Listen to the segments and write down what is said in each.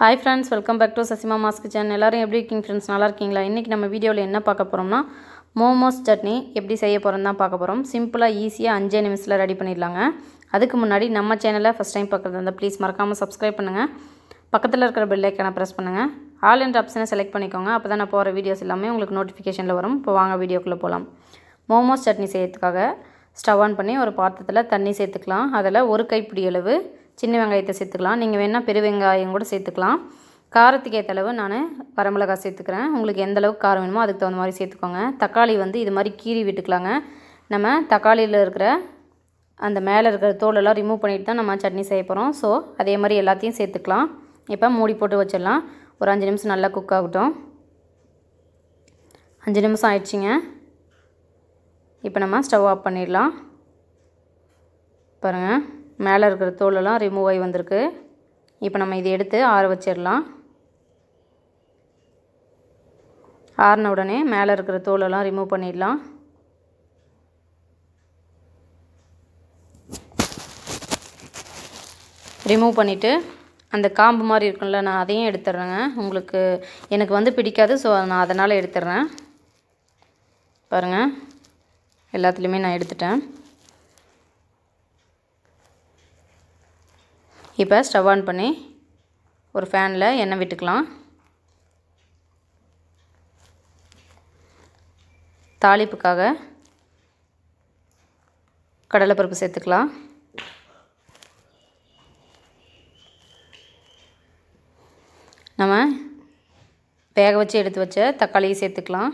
hi friends welcome back to Sasima மாஸ்க் சேன் எல்லோரும் எப்படி இருக்கீங்க ஃப்ரெண்ட்ஸ் நல்லா இருக்கீங்களா இன்றைக்கி நம்ம வீடியோவில் என்ன பார்க்க போகிறோம்னா மோமோஸ் சட்னி எப்படி செய்ய போகிறோம் தான் பார்க்க போகிறோம் சிம்பிளாக ஈஸியாக அஞ்சே நிமிஷத்தில் ரெடி பண்ணிடலாங்க அதுக்கு முன்னாடி நம்ம சேனலை ஃபஸ்ட் டைம் பார்க்குறது அந்த ப்ளீஸ் மறக்காமல் சப்ஸ்கிரைப் பண்ணுங்கள் பக்கத்தில் இருக்கிற பெல்லைக்கான ப்ரெஸ் பண்ணுங்கள் ஆல் என்ற ஆப்ஷனை செலக்ட் பண்ணிக்கோங்க அப்போ தான் நான் போகிற வீடியோஸ் எல்லாமே உங்களுக்கு நோட்டிஃபிகேஷனில் வரும் இப்போ வாங்க வீடியோக்குள்ளே போகலாம் மோமோஸ் சட்னி செய்யறதுக்காக ஸ்டவ் ஆன் பண்ணி ஒரு பாத்திரத்தில் தண்ணி சேர்த்துக்கலாம் அதில் ஒரு கைப்பிடி அளவு சின்ன வெங்காயத்தை சேர்த்துக்கலாம் நீங்கள் வேணால் பெரு வெங்காயம் கூட சேர்த்துக்கலாம் காரத்துக்கு ஏற்ற அளவு நான் வரமிளகாய் சேர்த்துக்கிறேன் உங்களுக்கு எந்த அளவுக்கு காரம் வேணுமோ அதுக்கு தகுந்த மாதிரி சேர்த்துக்கோங்க தக்காளி வந்து இது மாதிரி கீறி விட்டுக்கலாங்க நம்ம தக்காளியில் இருக்கிற அந்த மேலே இருக்கிற தோலெல்லாம் ரிமூவ் பண்ணிவிட்டு தான் நம்ம சட்னி செய்ய போகிறோம் ஸோ அதே மாதிரி எல்லாத்தையும் சேர்த்துக்கலாம் இப்போ மூடி போட்டு வச்சிடலாம் ஒரு அஞ்சு நிமிஷம் நல்லா குக் ஆகட்டும் அஞ்சு நிமிஷம் ஆயிடுச்சிங்க இப்போ நம்ம ஸ்டவ் ஆஃப் பண்ணிடலாம் பாருங்கள் மேலே இருக்கிற தோலெல்லாம் ரிமூவ் ஆகி வந்திருக்கு இப்போ நம்ம இதை எடுத்து ஆற வச்சிடலாம் ஆறின உடனே மேலே இருக்கிற தோலெல்லாம் ரிமூவ் பண்ணிடலாம் ரிமூவ் பண்ணிவிட்டு அந்த காம்பு மாதிரி இருக்கும்ல நான் அதையும் எடுத்துட்றேங்க உங்களுக்கு எனக்கு வந்து பிடிக்காது ஸோ நான் அதனால் எடுத்துட்றேன் பாருங்கள் எல்லாத்துலேயுமே நான் எடுத்துட்டேன் இப்போ ஸ்டவ் ஆன் பண்ணி ஒரு ஃபேனில் எண்ணெய் விட்டுக்கலாம் தாளிப்புக்காக கடலைப்பருப்பு சேர்த்துக்கலாம் நம்ம வேக வச்சு எடுத்து வச்ச தக்காளியை சேர்த்துக்கலாம்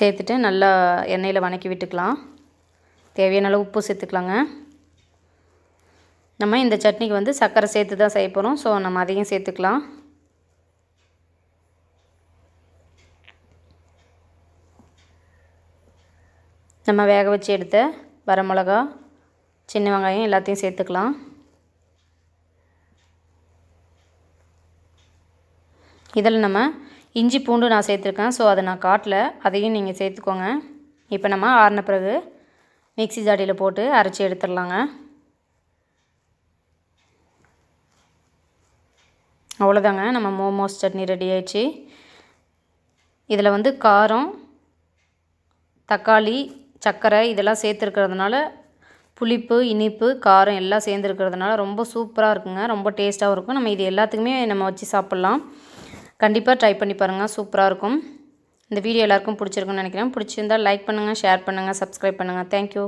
சேர்த்துட்டு நல்லா எண்ணெயில் வணக்கி விட்டுக்கலாம் தேவையான அளவு உப்பு சேர்த்துக்கலாங்க நம்ம இந்த சட்னிக்கு வந்து சர்க்கரை சேர்த்து தான் செய்ய போகிறோம் ஸோ நம்ம அதையும் சேர்த்துக்கலாம் நம்ம வேக வச்சு எடுத்த வரமிளகா சின்ன வெங்காயம் எல்லாத்தையும் சேர்த்துக்கலாம் இதில் நம்ம இஞ்சி பூண்டு நான் சேர்த்துருக்கேன் ஸோ அதை நான் காட்டல அதையும் நீங்கள் சேர்த்துக்கோங்க இப்போ நம்ம ஆறின பிறகு மிக்சி ஜாடியில் போட்டு அரைச்சி எடுத்துடலாங்க அவ்வளோதாங்க நம்ம மோமோஸ் சட்னி ரெடி ஆயிடுச்சு இதில் வந்து காரம் தக்காளி சர்க்கரை இதெல்லாம் சேர்த்துருக்கிறதுனால புளிப்பு இனிப்பு காரம் எல்லாம் சேர்ந்துருக்கிறதுனால ரொம்ப சூப்பராக இருக்குங்க ரொம்ப டேஸ்ட்டாகவும் இருக்கும் நம்ம இது எல்லாத்துக்குமே நம்ம வச்சு சாப்பிட்லாம் கண்டிப்பாக ட்ரை பண்ணி பாருங்கள் சூப்பராக இருக்கும் இந்த வீடியோ எல்லாருக்கும் பிடிச்சிருக்குன்னு நினைக்கிறேன் பிடிச்சிருந்தால் லைக் பண்ணுங்கள் ஷேர் பண்ணுங்கள் சப்ஸ்கிரைப் பண்ணுங்கள் தேங்க்யூ